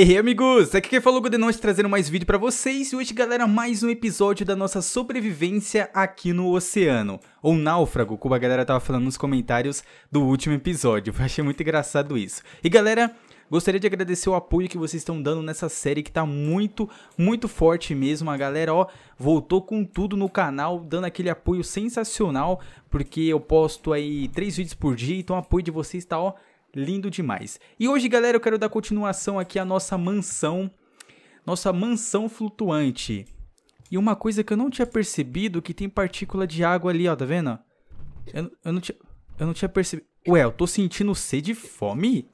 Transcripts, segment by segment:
Hey amigos, aqui quem falou é Godenões trazendo mais vídeo para vocês e hoje galera mais um episódio da nossa sobrevivência aqui no oceano, ou náufrago, como a galera tava falando nos comentários do último episódio, eu achei muito engraçado isso. E galera, gostaria de agradecer o apoio que vocês estão dando nessa série que tá muito, muito forte mesmo, a galera ó, voltou com tudo no canal, dando aquele apoio sensacional, porque eu posto aí três vídeos por dia, então o apoio de vocês tá ó, lindo demais. E hoje, galera, eu quero dar continuação aqui à nossa mansão, nossa mansão flutuante. E uma coisa que eu não tinha percebido que tem partícula de água ali, ó, tá vendo? Eu, eu não, tinha, eu não tinha percebido. Ué, eu tô sentindo sede e fome?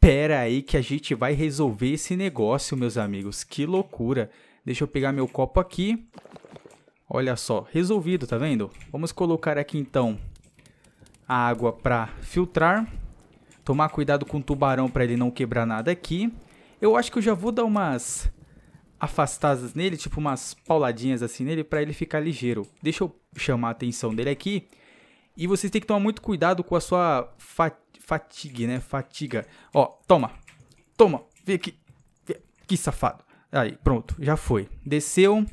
Pera aí que a gente vai resolver esse negócio, meus amigos. Que loucura. Deixa eu pegar meu copo aqui. Olha só, resolvido, tá vendo? Vamos colocar aqui então a água para filtrar. Tomar cuidado com o tubarão para ele não quebrar nada aqui. Eu acho que eu já vou dar umas afastadas nele, tipo umas pauladinhas assim nele para ele ficar ligeiro. Deixa eu chamar a atenção dele aqui. E vocês têm que tomar muito cuidado com a sua fa fatigue, né? Fatiga. Ó, toma. Toma. Vem aqui. Que safado. Aí, pronto. Já foi. Desceu.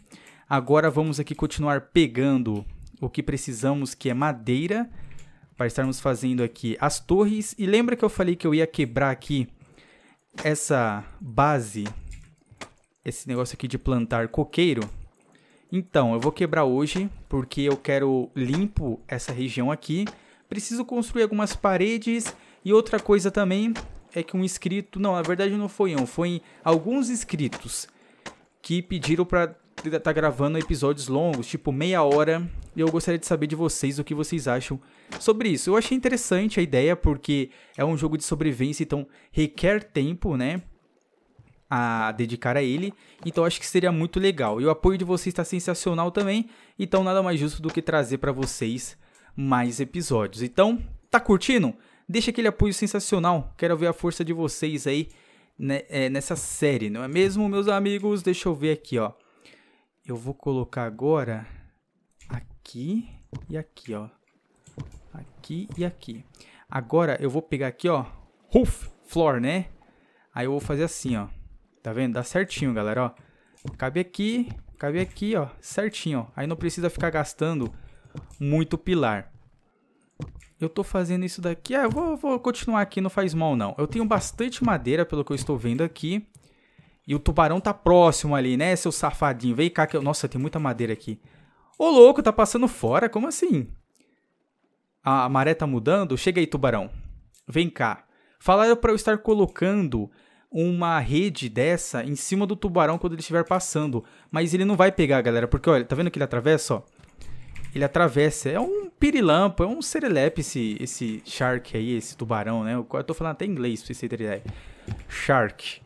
Agora vamos aqui continuar pegando o que precisamos, que é madeira para estarmos fazendo aqui as torres. E lembra que eu falei que eu ia quebrar aqui essa base, esse negócio aqui de plantar coqueiro? Então, eu vou quebrar hoje porque eu quero limpo essa região aqui. Preciso construir algumas paredes e outra coisa também é que um inscrito, não, na verdade não foi um, foi alguns inscritos que pediram para tá gravando episódios longos, tipo meia hora, e eu gostaria de saber de vocês o que vocês acham sobre isso. Eu achei interessante a ideia, porque é um jogo de sobrevivência, então requer tempo, né? A dedicar a ele, então acho que seria muito legal. E o apoio de vocês está sensacional também, então nada mais justo do que trazer para vocês mais episódios. Então, tá curtindo? Deixa aquele apoio sensacional, quero ver a força de vocês aí né, é, nessa série, não é mesmo, meus amigos? Deixa eu ver aqui, ó. Eu vou colocar agora aqui e aqui, ó. Aqui e aqui. Agora eu vou pegar aqui, ó, roof, floor, né? Aí eu vou fazer assim, ó. Tá vendo? Dá certinho, galera, ó. Cabe aqui, cabe aqui, ó, certinho, ó. Aí não precisa ficar gastando muito pilar. Eu tô fazendo isso daqui. Ah, eu vou, vou continuar aqui, não faz mal não. Eu tenho bastante madeira, pelo que eu estou vendo aqui. E o tubarão tá próximo ali, né, seu safadinho? Vem cá que eu... Nossa, tem muita madeira aqui. Ô, louco, tá passando fora? Como assim? A, a maré tá mudando? Chega aí, tubarão. Vem cá. Falaram para eu estar colocando uma rede dessa em cima do tubarão quando ele estiver passando. Mas ele não vai pegar, galera. Porque, olha, tá vendo que ele atravessa, ó? Ele atravessa. É um pirilampo, é um serelepe esse, esse shark aí, esse tubarão, né? Eu tô falando até em inglês, pra vocês terem ideia. Shark.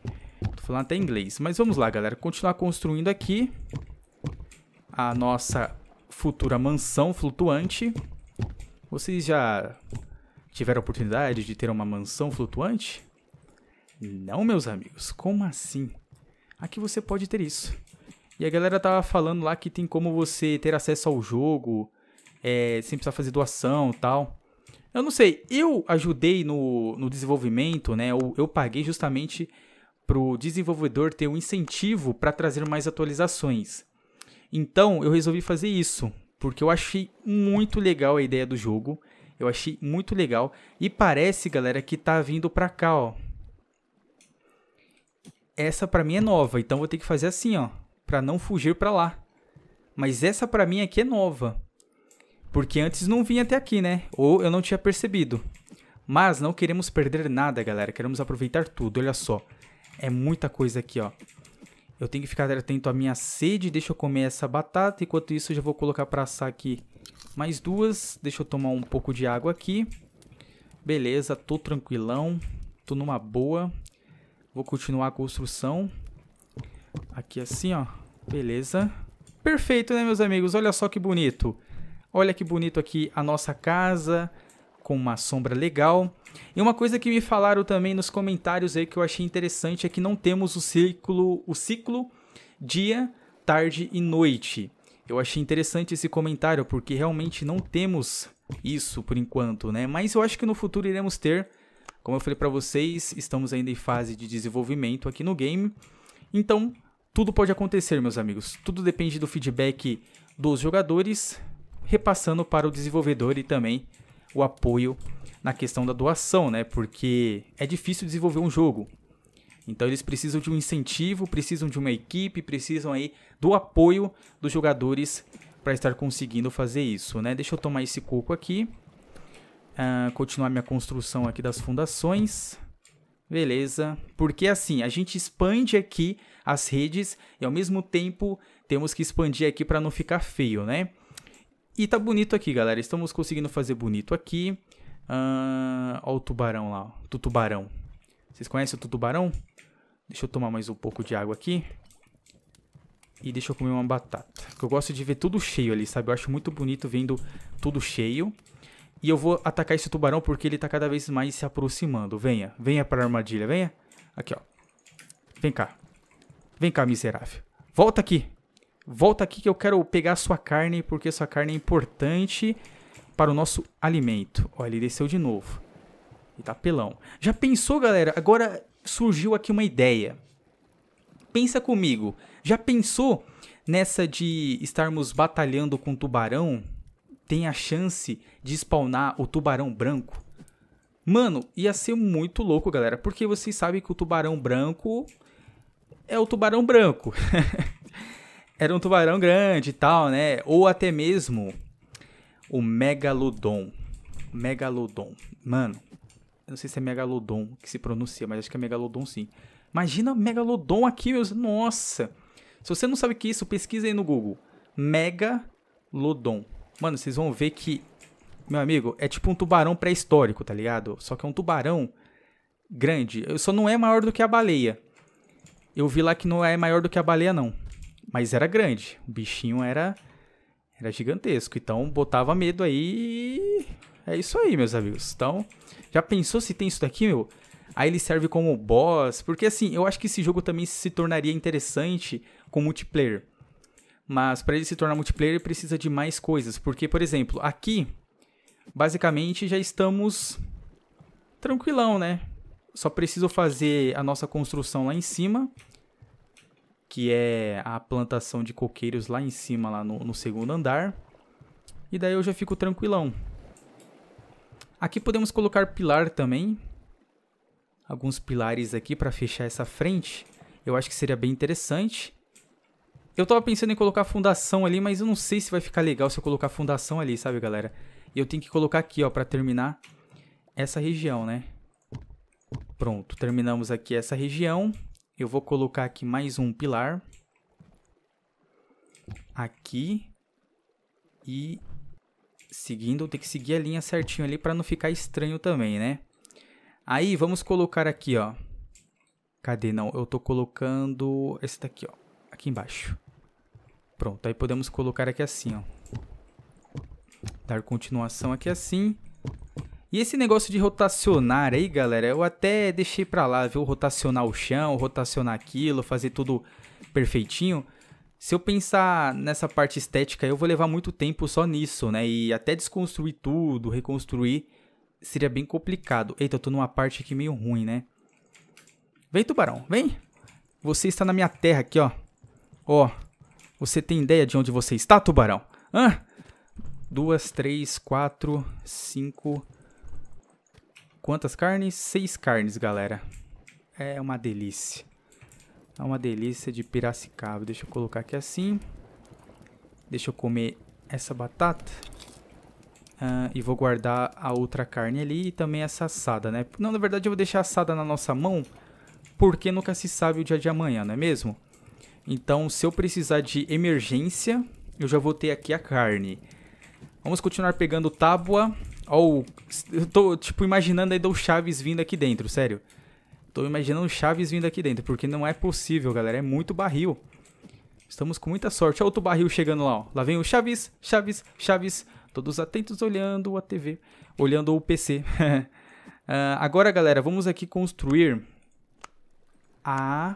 Tô falando até inglês. Mas vamos lá, galera. Continuar construindo aqui a nossa futura mansão flutuante. Vocês já tiveram a oportunidade de ter uma mansão flutuante? Não, meus amigos. Como assim? Aqui você pode ter isso. E a galera tava falando lá que tem como você ter acesso ao jogo, é, sem precisar fazer doação e tal. Eu não sei, eu ajudei no, no desenvolvimento, né? Eu, eu paguei justamente para o desenvolvedor ter um incentivo para trazer mais atualizações. Então eu resolvi fazer isso, porque eu achei muito legal a ideia do jogo. Eu achei muito legal. E parece, galera, que tá vindo pra cá, ó. Essa pra mim é nova, então vou ter que fazer assim, ó. Pra não fugir pra lá. Mas essa pra mim aqui é nova. Porque antes não vinha até aqui, né? Ou eu não tinha percebido. Mas não queremos perder nada, galera. Queremos aproveitar tudo, olha só. É muita coisa aqui, ó. Eu tenho que ficar atento à minha sede. Deixa eu comer essa batata. Enquanto isso, eu já vou colocar para assar aqui mais duas. Deixa eu tomar um pouco de água aqui. Beleza, tô tranquilão. Tô numa boa. Vou continuar a construção. Aqui assim, ó. Beleza. Perfeito, né, meus amigos? Olha só que bonito. Olha que bonito aqui a nossa casa com uma sombra legal. E uma coisa que me falaram também nos comentários aí que eu achei interessante é que não temos o ciclo, o ciclo dia, tarde e noite. Eu achei interessante esse comentário porque realmente não temos isso por enquanto, né? Mas eu acho que no futuro iremos ter. Como eu falei para vocês, estamos ainda em fase de desenvolvimento aqui no game. Então, tudo pode acontecer, meus amigos. Tudo depende do feedback dos jogadores, repassando para o desenvolvedor e também o apoio na questão da doação, né? Porque é difícil desenvolver um jogo. Então eles precisam de um incentivo, precisam de uma equipe, precisam aí do apoio dos jogadores para estar conseguindo fazer isso, né? Deixa eu tomar esse coco aqui, uh, continuar minha construção aqui das fundações, beleza? Porque assim a gente expande aqui as redes e ao mesmo tempo temos que expandir aqui para não ficar feio, né? E tá bonito aqui, galera. Estamos conseguindo fazer bonito aqui. Uh, o tubarão lá, o tutubarão. Vocês conhecem o tutubarão? Deixa eu tomar mais um pouco de água aqui. E deixa eu comer uma batata. Eu gosto de ver tudo cheio ali, sabe? Eu acho muito bonito vendo tudo cheio. E eu vou atacar esse tubarão porque ele tá cada vez mais se aproximando. Venha, venha pra armadilha, venha. Aqui, ó. Vem cá. Vem cá, miserável. Volta aqui. Volta aqui que eu quero pegar sua carne, porque sua carne é importante para o nosso alimento. Olha, ele desceu de novo. E tá pelão. Já pensou, galera? Agora surgiu aqui uma ideia. Pensa comigo. Já pensou nessa de estarmos batalhando com tubarão? Tem a chance de spawnar o tubarão branco? Mano, ia ser muito louco, galera. Porque vocês sabem que o tubarão branco é o tubarão branco. Era um tubarão grande e tal, né? Ou até mesmo o Megalodon. Megalodon. Mano, eu não sei se é Megalodon que se pronuncia, mas acho que é Megalodon sim. Imagina Megalodon aqui, meus. Nossa! Se você não sabe o que é isso, pesquisa aí no Google. Megalodon. Mano, vocês vão ver que, meu amigo, é tipo um tubarão pré-histórico, tá ligado? Só que é um tubarão grande. Só não é maior do que a baleia. Eu vi lá que não é maior do que a baleia, não. Mas era grande. O bichinho era, era gigantesco. Então botava medo aí. É isso aí, meus amigos. Então, já pensou se tem isso daqui, meu? Aí ele serve como boss. Porque assim, eu acho que esse jogo também se tornaria interessante com multiplayer. Mas para ele se tornar multiplayer precisa de mais coisas. Porque, por exemplo, aqui, basicamente já estamos tranquilão, né? Só preciso fazer a nossa construção lá em cima que é a plantação de coqueiros lá em cima, lá no, no segundo andar. E daí eu já fico tranquilão. Aqui podemos colocar pilar também. Alguns pilares aqui para fechar essa frente. Eu acho que seria bem interessante. Eu tava pensando em colocar fundação ali, mas eu não sei se vai ficar legal se eu colocar fundação ali, sabe, galera? E eu tenho que colocar aqui, ó, para terminar essa região, né? Pronto, terminamos aqui essa região. Eu vou colocar aqui mais um pilar. Aqui. E seguindo, tem que seguir a linha certinho ali para não ficar estranho também, né? Aí vamos colocar aqui, ó. Cadê? Não, eu tô colocando esse daqui, ó. Aqui embaixo. Pronto, aí podemos colocar aqui assim, ó. Dar continuação aqui assim. E esse negócio de rotacionar aí, galera, eu até deixei pra lá, viu? Rotacionar o chão, rotacionar aquilo, fazer tudo perfeitinho. Se eu pensar nessa parte estética, eu vou levar muito tempo só nisso, né? E até desconstruir tudo, reconstruir, seria bem complicado. Eita, eu tô numa parte aqui meio ruim, né? Vem, tubarão, vem. Você está na minha terra aqui, ó. Ó, você tem ideia de onde você está, tubarão? Hã? Duas, três, quatro, cinco, quantas carnes? Seis carnes, galera. É uma delícia. É uma delícia de Piracicaba. Deixa eu colocar aqui assim. Deixa eu comer essa batata. Uh, e vou guardar a outra carne ali e também essa assada, né? Não, na verdade eu vou deixar assada na nossa mão, porque nunca se sabe o dia de amanhã, não é mesmo? Então, se eu precisar de emergência, eu já vou ter aqui a carne. Vamos continuar pegando tábua ou, eu tô, tipo, imaginando aí do Chaves vindo aqui dentro, sério. Tô imaginando Chaves vindo aqui dentro, porque não é possível, galera. É muito barril. Estamos com muita sorte. Olha outro barril chegando lá, ó. Lá vem o Chaves, Chaves, Chaves. Todos atentos olhando a TV, olhando o PC. uh, ah, agora, galera, vamos aqui construir a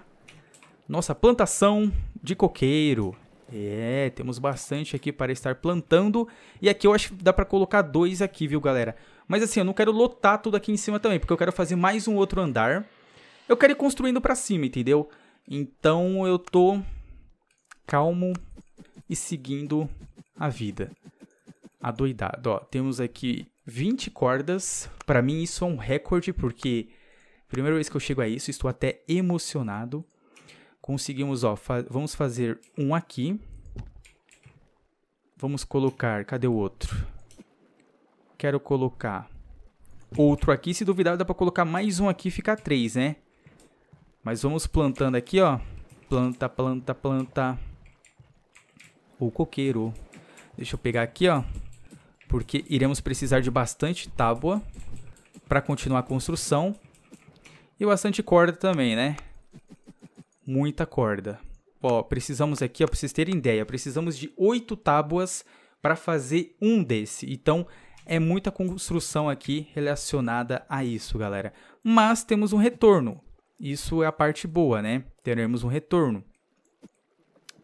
nossa plantação de coqueiro. É, temos bastante aqui para estar plantando. E aqui eu acho que dá para colocar dois aqui, viu, galera? Mas assim, eu não quero lotar tudo aqui em cima também, porque eu quero fazer mais um outro andar. Eu quero ir construindo para cima, entendeu? Então eu tô calmo e seguindo a vida. Adoidado, ó. Temos aqui 20 cordas. Para mim isso é um recorde, porque primeira vez que eu chego a isso, estou até emocionado conseguimos, ó, fa vamos fazer um aqui. Vamos colocar, cadê o outro? Quero colocar outro aqui. Se duvidar, dá para colocar mais um aqui e ficar três, né? Mas vamos plantando aqui, ó. Planta, planta, planta. O coqueiro. Deixa eu pegar aqui, ó. Porque iremos precisar de bastante tábua para continuar a construção. E bastante corda também, né? muita corda. Ó, precisamos aqui, ó, para vocês terem ideia, precisamos de oito tábuas para fazer um desse. Então, é muita construção aqui relacionada a isso, galera. Mas temos um retorno. Isso é a parte boa, né? Teremos um retorno,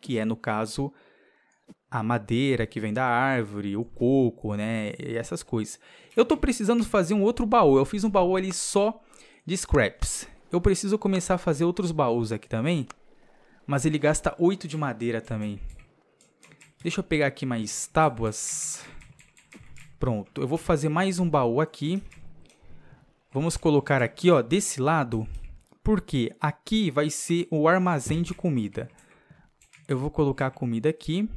que é, no caso, a madeira que vem da árvore, o coco, né? E essas coisas. Eu estou precisando fazer um outro baú. Eu fiz um baú ali só de scraps. Eu preciso começar a fazer outros baús aqui também. Mas ele gasta 8 de madeira também. Deixa eu pegar aqui mais tábuas. Pronto, eu vou fazer mais um baú aqui. Vamos colocar aqui, ó, desse lado. Porque aqui vai ser o armazém de comida. Eu vou colocar a comida aqui.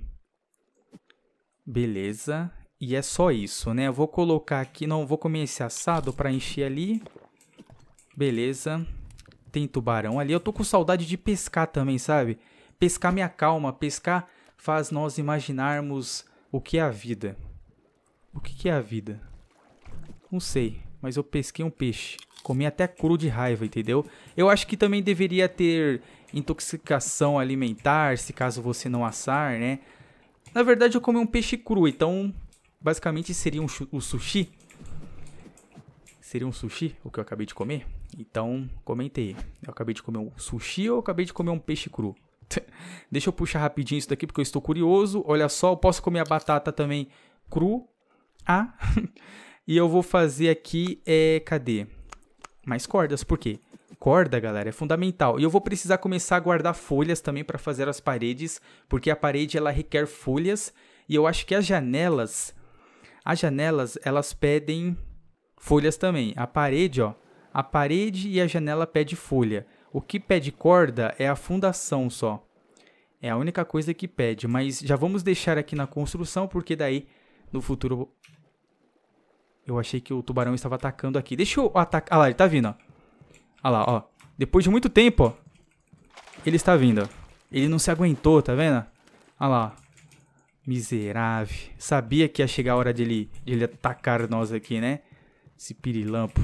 Beleza. E é só isso, né? Eu vou colocar aqui... Não, vou comer esse assado para encher ali. Beleza tem tubarão ali. Eu tô com saudade de pescar também, sabe? Pescar me acalma, pescar faz nós imaginarmos o que é a vida. O que é a vida? Não sei, mas eu pesquei um peixe. Comi até cru de raiva, entendeu? Eu acho que também deveria ter intoxicação alimentar, se caso você não assar, né? Na verdade, eu comi um peixe cru, então basicamente seria um o sushi. Seria um sushi o que eu acabei de comer? Então, comentei. Eu acabei de comer um sushi ou acabei de comer um peixe cru? Deixa eu puxar rapidinho isso daqui porque eu estou curioso. Olha só, eu posso comer a batata também cru. Ah, e eu vou fazer aqui, é, cadê? Mais cordas, por quê? Corda, galera, é fundamental. E eu vou precisar começar a guardar folhas também para fazer as paredes, porque a parede ela requer folhas. E eu acho que as janelas, as janelas, elas pedem folhas também. A parede, ó, a parede e a janela pede folha. O que pede corda é a fundação só. É a única coisa que pede, mas já vamos deixar aqui na construção, porque daí no futuro... Eu achei que o tubarão estava atacando aqui. Deixa eu atacar... Ah lá, ele tá vindo, ó. Ah lá, ó. Depois de muito tempo, ó. Ele está vindo, Ele não se aguentou, tá vendo? Ah lá, Miserável. Sabia que ia chegar a hora de ele, de ele atacar nós aqui, né? Esse pirilampo.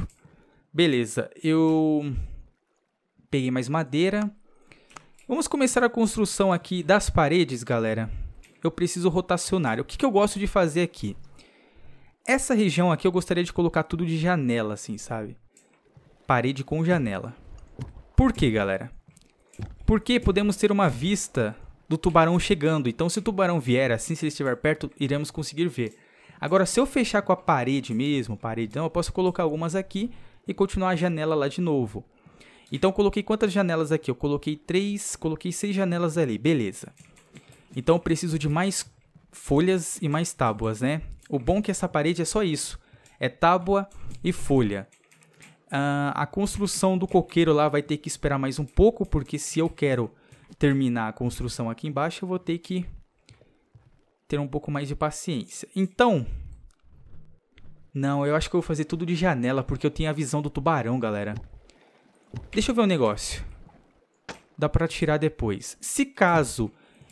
Beleza, eu peguei mais madeira. Vamos começar a construção aqui das paredes, galera. Eu preciso rotacionar. O que, que eu gosto de fazer aqui? Essa região aqui eu gostaria de colocar tudo de janela, assim, sabe? Parede com janela. Por quê, galera? Porque podemos ter uma vista do tubarão chegando. Então, se o tubarão vier assim, se ele estiver perto, iremos conseguir ver. Agora, se eu fechar com a parede mesmo, parede, não, eu posso colocar algumas aqui e continuar a janela lá de novo. Então coloquei quantas janelas aqui? Eu coloquei três, coloquei seis janelas ali, beleza. Então eu preciso de mais folhas e mais tábuas, né? O bom é que essa parede é só isso, é tábua e folha. Uh, a construção do coqueiro lá vai ter que esperar mais um pouco, porque se eu quero terminar a construção aqui embaixo, eu vou ter que ter um pouco mais de paciência. Então, não, eu acho que eu vou fazer tudo de janela, porque eu tenho a visão do tubarão, galera. Deixa eu ver um negócio. Dá pra tirar depois. Se caso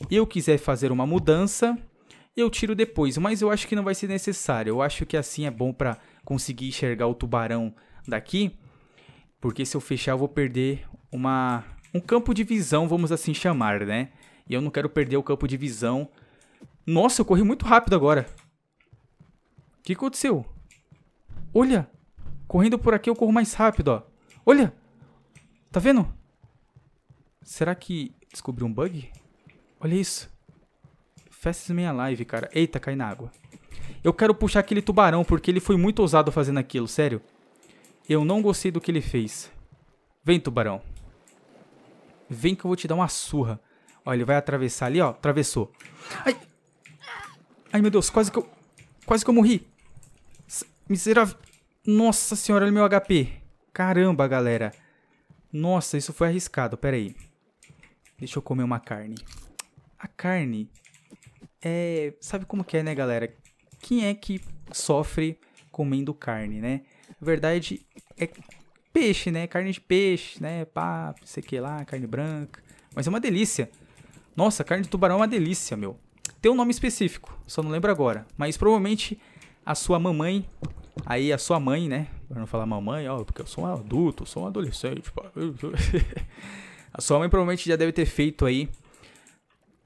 eu quiser fazer uma mudança, eu tiro depois. Mas eu acho que não vai ser necessário. Eu acho que assim é bom pra conseguir enxergar o tubarão daqui. Porque se eu fechar, eu vou perder uma, um campo de visão, vamos assim chamar, né? E eu não quero perder o campo de visão. Nossa, eu corri muito rápido agora. O que aconteceu? Olha! Correndo por aqui eu corro mais rápido, ó. Olha! Tá vendo? Será que descobri um bug? Olha isso. Festas meia live, cara. Eita, cai na água. Eu quero puxar aquele tubarão, porque ele foi muito ousado fazendo aquilo, sério. Eu não gostei do que ele fez. Vem, tubarão. Vem que eu vou te dar uma surra. Ó, ele vai atravessar ali, ó. Atravessou. Ai! Ai, meu Deus, quase que eu... Quase que eu morri. Miserável. Nossa senhora, olha meu HP. Caramba, galera. Nossa, isso foi arriscado. Pera aí. Deixa eu comer uma carne. A carne... É... Sabe como que é, né, galera? Quem é que sofre comendo carne, né? Na verdade, é peixe, né? Carne de peixe, né? Pá, sei que lá, carne branca. Mas é uma delícia. Nossa, carne de tubarão é uma delícia, meu. Tem um nome específico, só não lembro agora. Mas provavelmente a sua mamãe Aí a sua mãe, né? Pra não falar mamãe, ó, porque eu sou um adulto, sou um adolescente. Pá. a sua mãe provavelmente já deve ter feito aí.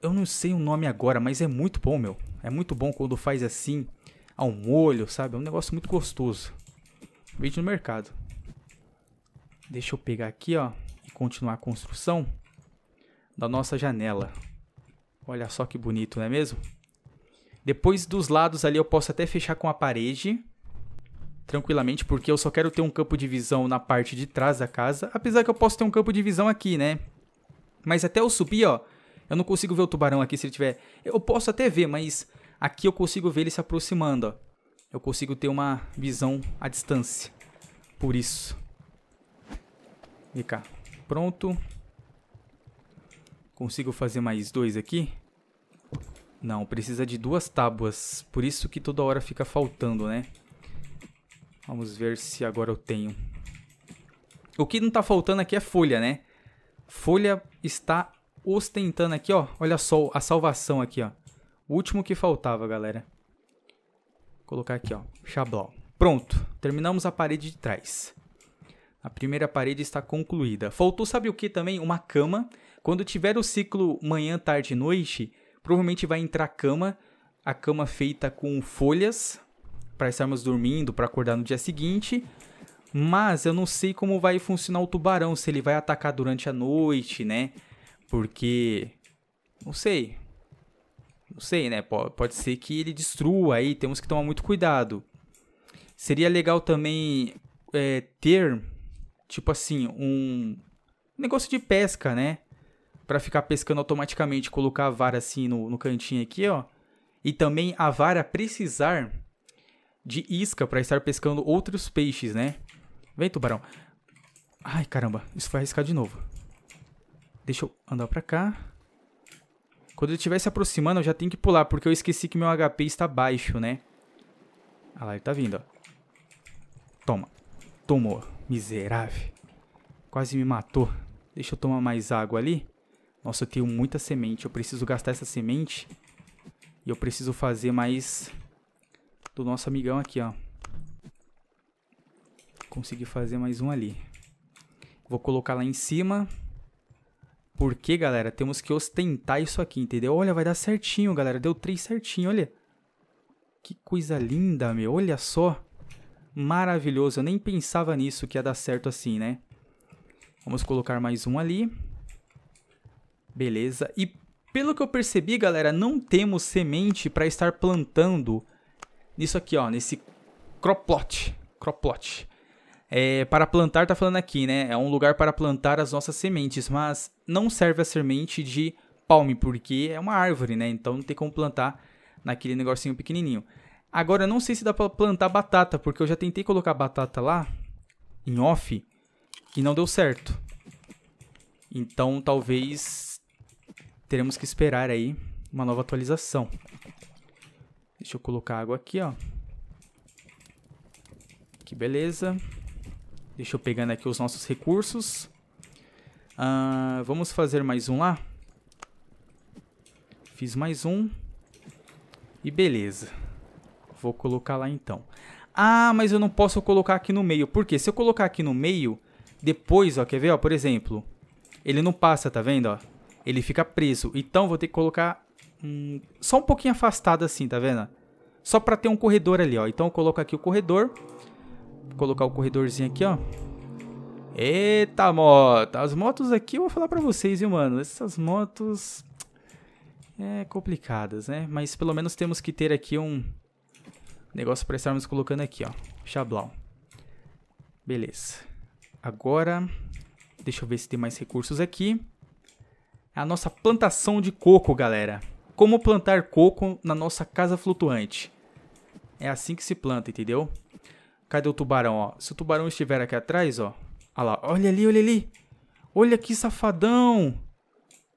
Eu não sei o nome agora, mas é muito bom, meu. É muito bom quando faz assim, ao molho, sabe? É um negócio muito gostoso. Vídeo no mercado. Deixa eu pegar aqui, ó, e continuar a construção da nossa janela. Olha só que bonito, não é mesmo? Depois dos lados ali eu posso até fechar com a parede tranquilamente, porque eu só quero ter um campo de visão na parte de trás da casa, apesar que eu posso ter um campo de visão aqui, né? Mas até eu subir, ó, eu não consigo ver o tubarão aqui se ele tiver. Eu posso até ver, mas aqui eu consigo ver ele se aproximando, ó. Eu consigo ter uma visão à distância. Por isso. Vem cá. Pronto. Consigo fazer mais dois aqui? Não, precisa de duas tábuas. Por isso que toda hora fica faltando, né? Vamos ver se agora eu tenho. O que não está faltando aqui é folha, né? Folha está ostentando aqui, ó. Olha só a salvação aqui, ó. O último que faltava, galera. Vou colocar aqui, ó. Xablau. Pronto. Terminamos a parede de trás. A primeira parede está concluída. Faltou, sabe o que também? Uma cama. Quando tiver o ciclo manhã, tarde e noite, provavelmente vai entrar cama. A cama feita com folhas, para estarmos dormindo, para acordar no dia seguinte. Mas eu não sei como vai funcionar o tubarão, se ele vai atacar durante a noite, né? Porque não sei. Não sei, né? Pode ser que ele destrua aí, temos que tomar muito cuidado. Seria legal também é, ter, tipo assim, um negócio de pesca, né? Para ficar pescando automaticamente, colocar a vara assim no, no cantinho aqui, ó. E também a vara precisar de isca para estar pescando outros peixes, né? Vem, tubarão. Ai, caramba, isso foi arriscar de novo. Deixa eu andar pra cá. Quando ele estiver se aproximando, eu já tenho que pular, porque eu esqueci que meu HP está baixo, né? Ah lá, ele tá vindo, ó. Toma. Tomou. Miserável. Quase me matou. Deixa eu tomar mais água ali. Nossa, eu tenho muita semente. Eu preciso gastar essa semente. E eu preciso fazer mais do nosso amigão aqui, ó. Consegui fazer mais um ali. Vou colocar lá em cima. Porque, galera, temos que ostentar isso aqui, entendeu? Olha, vai dar certinho, galera. Deu três certinho, olha. Que coisa linda, meu. Olha só. Maravilhoso. Eu nem pensava nisso que ia dar certo assim, né? Vamos colocar mais um ali. Beleza. E pelo que eu percebi, galera, não temos semente para estar plantando nisso aqui, ó, nesse crop plot, crop plot. É, para plantar, tá falando aqui, né? É um lugar para plantar as nossas sementes, mas não serve a semente de palme, porque é uma árvore, né? Então não tem como plantar naquele negocinho pequenininho. Agora, eu não sei se dá para plantar batata, porque eu já tentei colocar batata lá, em off, e não deu certo. Então, talvez teremos que esperar aí uma nova atualização. Deixa eu colocar água aqui, ó. Que beleza. Deixa eu pegando aqui os nossos recursos. Uh, vamos fazer mais um lá. Fiz mais um. E beleza. Vou colocar lá então. Ah, mas eu não posso colocar aqui no meio. Por quê? Se eu colocar aqui no meio, depois, ó, quer ver? Ó, por exemplo, ele não passa, tá vendo? Ó? Ele fica preso. Então, vou ter que colocar um, só um pouquinho afastado assim, tá vendo? Só para ter um corredor ali, ó. Então eu coloco aqui o corredor. Vou colocar o corredorzinho aqui, ó. Eita, moto. As motos aqui eu vou falar para vocês, viu, mano? Essas motos é complicadas, né? Mas pelo menos temos que ter aqui um negócio para estarmos colocando aqui, ó. Chablau. Beleza. Agora, deixa eu ver se tem mais recursos aqui. É a nossa plantação de coco, galera. Como plantar coco na nossa casa flutuante. É assim que se planta, entendeu? Cadê o tubarão, ó? Se o tubarão estiver aqui atrás, ó. Olha lá, olha ali, olha ali. Olha que safadão.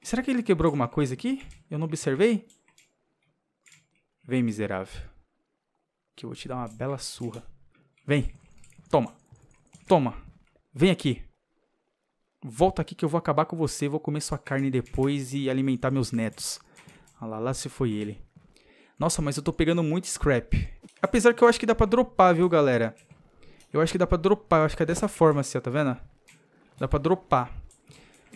Será que ele quebrou alguma coisa aqui? Eu não observei? Vem, miserável. Que eu vou te dar uma bela surra. Vem. Toma. Toma. Vem aqui. Volta aqui que eu vou acabar com você, vou comer sua carne depois e alimentar meus netos. Olha lá, lá se foi ele. Nossa, mas eu tô pegando muito scrap. Apesar que eu acho que dá pra dropar, viu, galera? Eu acho que dá pra dropar. Eu acho que é dessa forma assim, ó, tá vendo? Dá pra dropar.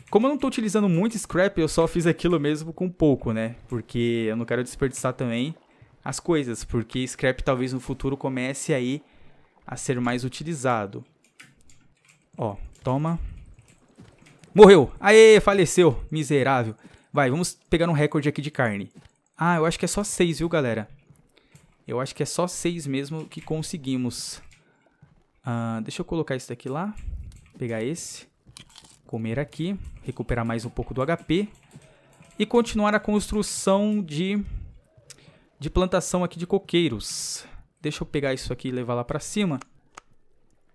Como eu não tô utilizando muito scrap, eu só fiz aquilo mesmo com pouco, né? Porque eu não quero desperdiçar também as coisas. Porque scrap talvez no futuro comece aí a ser mais utilizado. Ó, toma. Morreu! Aê, faleceu, miserável. Vai, vamos pegar um recorde aqui de carne. Ah, eu acho que é só 6, viu, galera? Eu acho que é só 6 mesmo que conseguimos. Ah, deixa eu colocar isso daqui lá. Pegar esse. Comer aqui. Recuperar mais um pouco do HP. E continuar a construção de, de plantação aqui de coqueiros. Deixa eu pegar isso aqui e levar lá pra cima.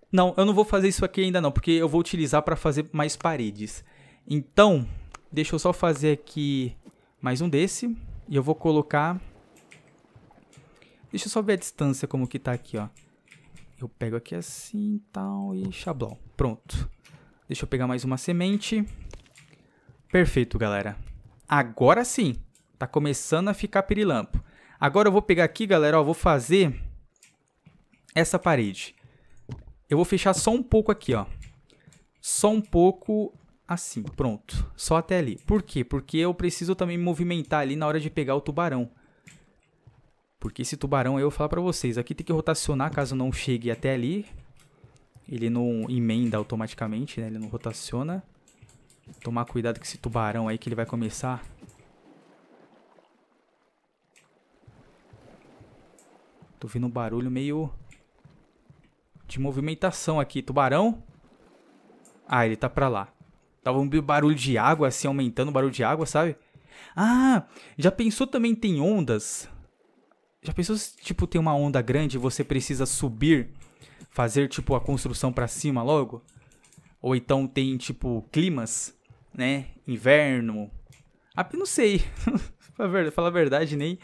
Não, eu não vou fazer isso aqui ainda não, porque eu vou utilizar para fazer mais paredes. Então, Deixa eu só fazer aqui mais um desse. E eu vou colocar... Deixa eu só ver a distância como que tá aqui, ó. Eu pego aqui assim, tal, e xablão. Pronto. Deixa eu pegar mais uma semente. Perfeito, galera. Agora sim. Tá começando a ficar pirilampo. Agora eu vou pegar aqui, galera, ó, vou fazer essa parede. Eu vou fechar só um pouco aqui, ó. Só um pouco assim. Pronto, só até ali. Por quê? Porque eu preciso também me movimentar ali na hora de pegar o tubarão. Porque esse tubarão aí, eu vou falar pra vocês, aqui tem que rotacionar caso não chegue até ali. Ele não emenda automaticamente, né? Ele não rotaciona. Tomar cuidado com esse tubarão aí que ele vai começar. Tô vendo um barulho meio de movimentação aqui. Tubarão? Ah, ele tá pra lá. Tava um barulho de água, assim, aumentando o barulho de água, sabe? Ah, já pensou também tem ondas? Já pensou se, tipo, tem uma onda grande e você precisa subir, fazer, tipo, a construção para cima logo? Ou então tem, tipo, climas, né? Inverno. Ah, não sei. Falar a verdade, nem,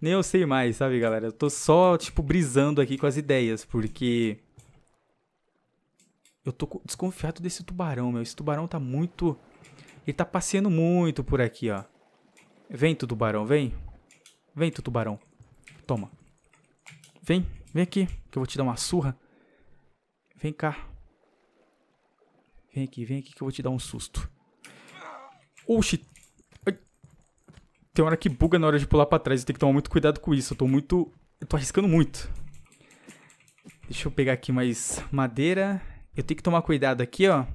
nem eu sei mais, sabe, galera? Eu tô só, tipo, brisando aqui com as ideias, porque eu tô desconfiado desse tubarão, meu. Esse tubarão tá muito... Ele tá passeando muito por aqui, ó. Vem, tu tubarão, vem. Vem, tu tubarão. Toma. Vem, vem aqui, que eu vou te dar uma surra. Vem cá. Vem aqui, vem aqui que eu vou te dar um susto. Oxi. Tem hora que buga na hora de pular pra trás. Eu tenho que tomar muito cuidado com isso. Eu tô muito... Eu tô arriscando muito. Deixa eu pegar aqui mais madeira. Eu tenho que tomar cuidado aqui, ó.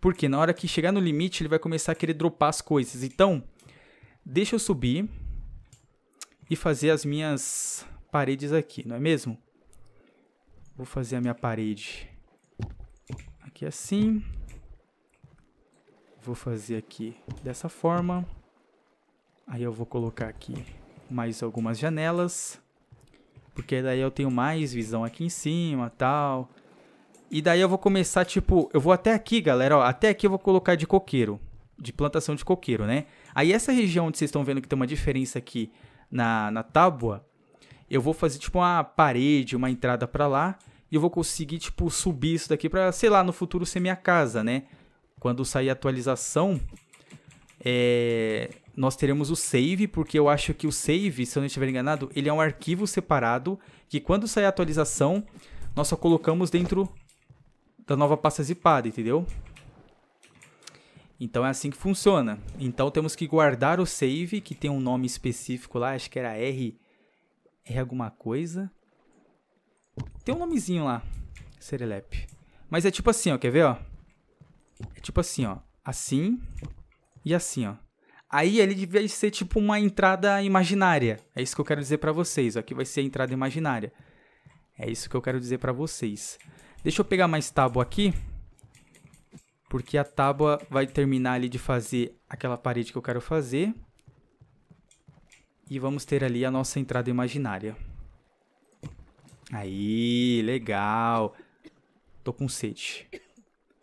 Porque na hora que chegar no limite, ele vai começar a querer dropar as coisas. Então, deixa eu subir e fazer as minhas paredes aqui, não é mesmo? Vou fazer a minha parede aqui assim. Vou fazer aqui dessa forma. Aí eu vou colocar aqui mais algumas janelas. Porque daí eu tenho mais visão aqui em cima, tal. E daí eu vou começar, tipo, eu vou até aqui, galera, ó, até aqui eu vou colocar de coqueiro, de plantação de coqueiro, né? Aí essa região onde vocês estão vendo que tem uma diferença aqui na, na tábua, eu vou fazer, tipo, uma parede, uma entrada para lá, e eu vou conseguir, tipo, subir isso daqui pra, sei lá, no futuro ser minha casa, né? Quando sair a atualização, é... nós teremos o save, porque eu acho que o save, se eu não estiver enganado, ele é um arquivo separado, que quando sair a atualização, nós só colocamos dentro da nova pasta zipada, entendeu? Então é assim que funciona. Então temos que guardar o save, que tem um nome específico lá, acho que era R, R alguma coisa. Tem um nomezinho lá, Serelep. Mas é tipo assim, ó, quer ver, ó? É tipo assim, ó, assim e assim, ó. Aí ele devia ser tipo uma entrada imaginária. É isso que eu quero dizer para vocês, ó, vai ser a entrada imaginária. É isso que eu quero dizer para vocês. Deixa eu pegar mais tábua aqui. Porque a tábua vai terminar ali de fazer aquela parede que eu quero fazer. E vamos ter ali a nossa entrada imaginária. Aí, legal. Tô com sede.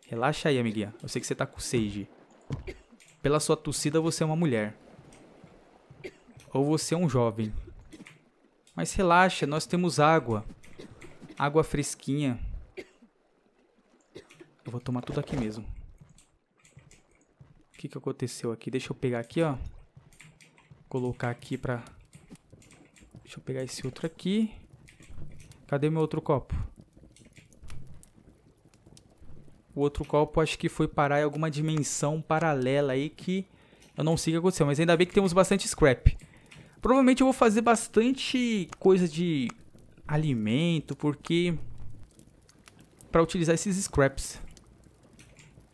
Relaxa aí, amiguinha. Eu sei que você tá com sede. Pela sua tossida, você é uma mulher. Ou você é um jovem. Mas relaxa, nós temos água. Água fresquinha. Eu vou tomar tudo aqui mesmo. O que, que aconteceu aqui? Deixa eu pegar aqui, ó. Colocar aqui pra... Deixa eu pegar esse outro aqui. Cadê meu outro copo? O outro copo acho que foi parar em alguma dimensão paralela aí que eu não sei o que aconteceu. Mas ainda bem que temos bastante scrap. Provavelmente eu vou fazer bastante coisa de alimento, porque... para utilizar esses scraps.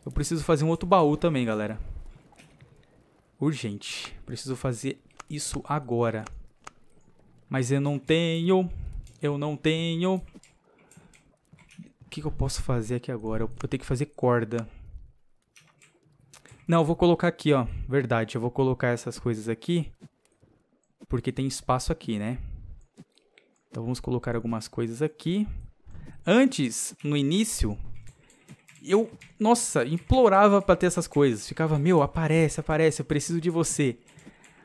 Eu preciso fazer um outro baú também, galera. Urgente. Preciso fazer isso agora. Mas eu não tenho. Eu não tenho. O que, que eu posso fazer aqui agora? Eu, eu tenho que fazer corda. Não, eu vou colocar aqui, ó. Verdade, eu vou colocar essas coisas aqui. Porque tem espaço aqui, né? Então vamos colocar algumas coisas aqui. Antes, no início, eu, nossa, implorava para ter essas coisas. Ficava, meu, aparece, aparece, eu preciso de você.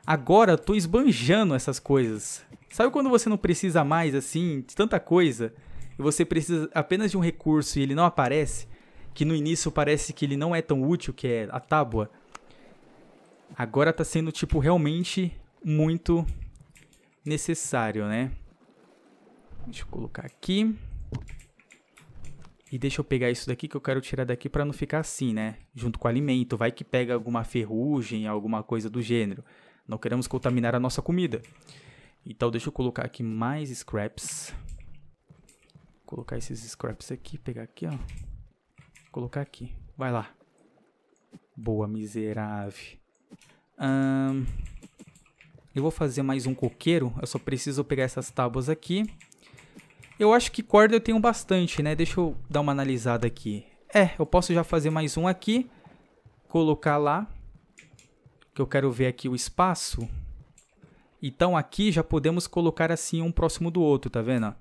Agora eu tô esbanjando essas coisas. Sabe quando você não precisa mais, assim, de tanta coisa? E você precisa apenas de um recurso e ele não aparece? Que no início parece que ele não é tão útil, que é a tábua. Agora tá sendo, tipo, realmente muito necessário, né? Deixa eu colocar aqui. E deixa eu pegar isso daqui que eu quero tirar daqui para não ficar assim, né? Junto com o alimento, vai que pega alguma ferrugem, alguma coisa do gênero. Não queremos contaminar a nossa comida. Então deixa eu colocar aqui mais scraps. Colocar esses scraps aqui, pegar aqui, ó. Colocar aqui. Vai lá. Boa, miserável. eu vou fazer mais um coqueiro. Eu só preciso pegar essas tábuas aqui. Eu acho que corda eu tenho bastante, né? Deixa eu dar uma analisada aqui. É, eu posso já fazer mais um aqui. Colocar lá. Que eu quero ver aqui o espaço. Então aqui já podemos colocar assim um próximo do outro, tá vendo?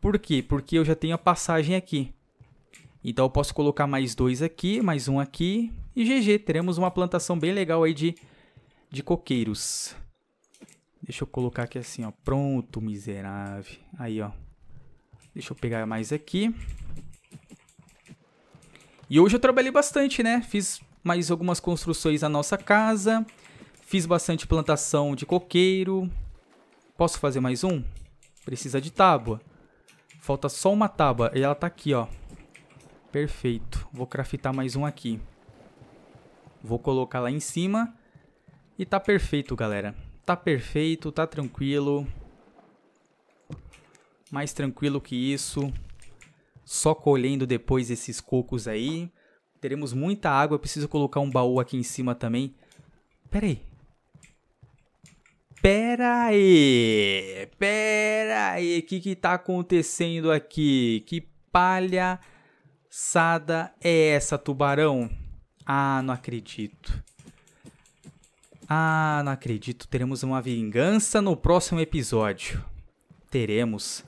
Por quê? Porque eu já tenho a passagem aqui. Então eu posso colocar mais dois aqui, mais um aqui. E GG, teremos uma plantação bem legal aí de, de coqueiros. Deixa eu colocar aqui assim, ó. Pronto, miserável. Aí, ó. Deixa eu pegar mais aqui. E hoje eu trabalhei bastante, né? Fiz mais algumas construções na nossa casa. Fiz bastante plantação de coqueiro. Posso fazer mais um? Precisa de tábua. Falta só uma tábua. E ela tá aqui, ó. Perfeito. Vou craftar mais um aqui. Vou colocar lá em cima. E tá perfeito, galera. Tá perfeito, tá tranquilo mais tranquilo que isso, só colhendo depois esses cocos aí. Teremos muita água, preciso colocar um baú aqui em cima também. Pera aí. Pera aí, pera aí, o que que tá acontecendo aqui? Que palhaçada é essa, tubarão? Ah, não acredito. Ah, não acredito. Teremos uma vingança no próximo episódio. Teremos.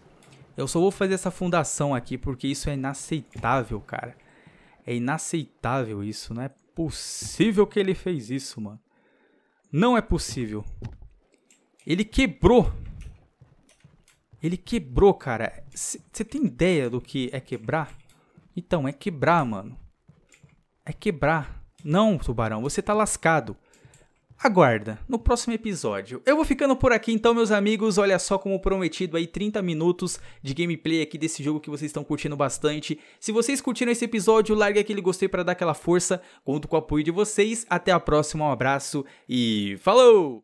Eu só vou fazer essa fundação aqui porque isso é inaceitável, cara. É inaceitável isso, não é possível que ele fez isso, mano. Não é possível. Ele quebrou. Ele quebrou, cara. Você tem ideia do que é quebrar? Então, é quebrar, mano. É quebrar. Não, tubarão, você tá lascado. Aguarda, no próximo episódio. Eu vou ficando por aqui então, meus amigos. Olha só como prometido aí, 30 minutos de gameplay aqui desse jogo que vocês estão curtindo bastante. Se vocês curtiram esse episódio, largue aquele gostei para dar aquela força. Conto com o apoio de vocês. Até a próxima, um abraço e falou!